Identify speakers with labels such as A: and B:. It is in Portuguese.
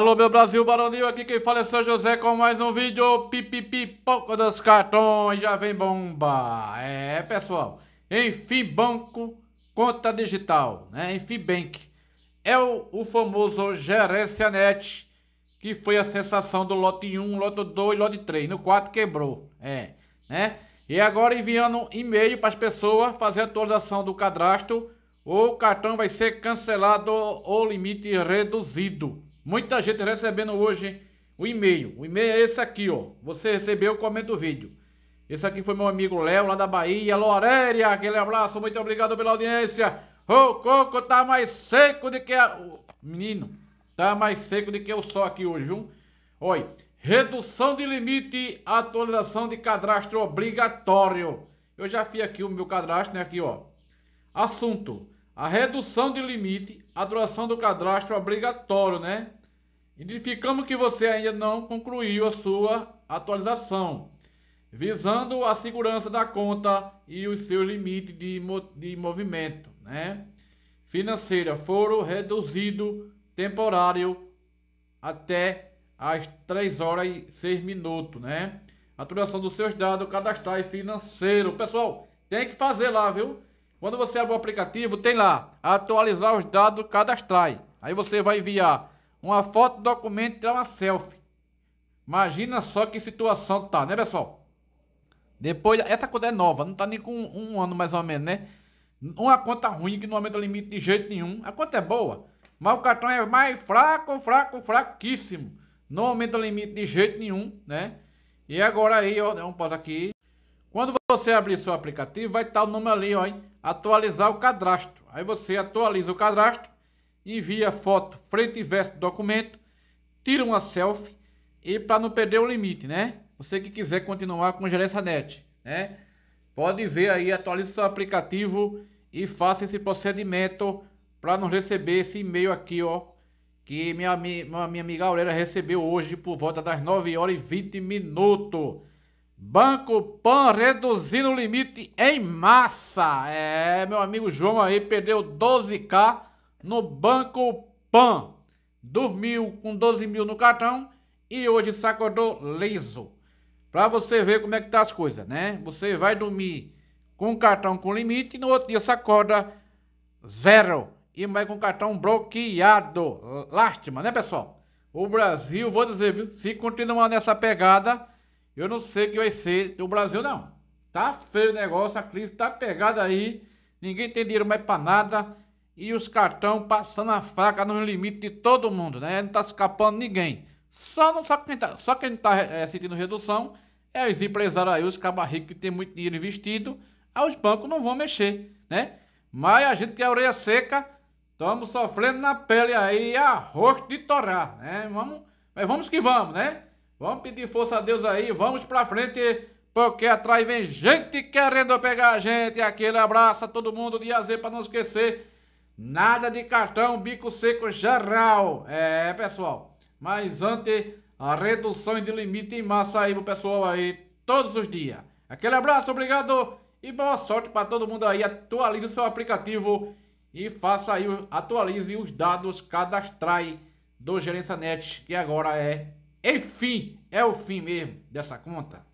A: Alô, meu Brasil Baronil, aqui quem fala é São José com mais um vídeo pouco dos cartões, já vem bomba. É, pessoal, enfim, banco, conta digital, né, enfim, bank. É o, o famoso Gerência Net, que foi a sensação do lote 1, lote 2 lote 3. No 4 quebrou, é, né. E agora enviando e-mail para as pessoas fazer a atualização do cadastro, ou o cartão vai ser cancelado ou limite reduzido. Muita gente recebendo hoje o e-mail. O e-mail é esse aqui, ó. Você recebeu, comenta o vídeo. Esse aqui foi meu amigo Léo, lá da Bahia. Loréria, aquele abraço, muito obrigado pela audiência. O coco tá mais seco do que a... Menino, tá mais seco do que o sol aqui hoje, viu? Olha, redução de limite, atualização de cadastro obrigatório. Eu já fiz aqui o meu cadastro, né? Aqui, ó. Assunto, a redução de limite, a atuação do cadastro obrigatório, né? Identificamos que você ainda não concluiu a sua atualização, visando a segurança da conta e os seus limites de, de movimento, né? Financeira foram reduzido temporário até às 3 horas e 6 minutos, né? Atualização dos seus dados cadastrais e financeiro. Pessoal, tem que fazer lá, viu? Quando você abre o aplicativo, tem lá atualizar os dados cadastrais. Aí você vai enviar uma foto documento e uma selfie. Imagina só que situação tá, né, pessoal? Depois, essa conta é nova, não tá nem com um, ano mais ou menos, né? Uma conta ruim que não aumenta limite de jeito nenhum. A conta é boa, mas o cartão é mais fraco, fraco, fraquíssimo. Não aumenta limite de jeito nenhum, né? E agora aí, ó, dá um pausa aqui. Quando você abrir seu aplicativo, vai estar o número ali, ó, hein? atualizar o cadastro. Aí você atualiza o cadastro, envia foto frente e verso do documento, tira uma selfie e para não perder o limite, né? Você que quiser continuar com Gerência Net, né? Pode ver aí, atualize seu aplicativo e faça esse procedimento para não receber esse e-mail aqui, ó, que minha, minha, minha amiga Aurélia recebeu hoje por volta das 9 horas e 20 minutos. Banco Pan reduzindo o limite em massa. É, meu amigo João aí perdeu 12k no Banco Pan. Dormiu com 12 mil no cartão e hoje se acordou liso. Pra você ver como é que tá as coisas, né? Você vai dormir com o cartão com limite e no outro dia se acorda zero. E vai com o cartão bloqueado. Lástima, né, pessoal? O Brasil, vou dizer, viu? Se continuar nessa pegada eu não sei o que vai ser do Brasil, não. Tá feio o negócio, a crise tá pegada aí. Ninguém tem dinheiro mais pra nada. E os cartão passando a faca no limite de todo mundo, né? Não tá escapando ninguém. Só, não, só quem tá, só quem tá é, sentindo redução é os empresários aí, os cabarricos que tem muito dinheiro investido. Aí os bancos não vão mexer, né? Mas a gente que é a orelha seca, estamos sofrendo na pele aí a de torar, né? Vamos, mas vamos que vamos, né? Vamos pedir força a Deus aí, vamos pra frente, porque atrás vem gente querendo pegar a gente. Aquele abraço a todo mundo de AZ pra não esquecer. Nada de cartão, bico seco geral. É, pessoal. Mas antes, a redução de limite em massa aí pro pessoal aí, todos os dias. Aquele abraço, obrigado e boa sorte para todo mundo aí. Atualize o seu aplicativo e faça aí, atualize os dados cadastrai do Gerência Net, que agora é enfim, é o fim mesmo dessa conta.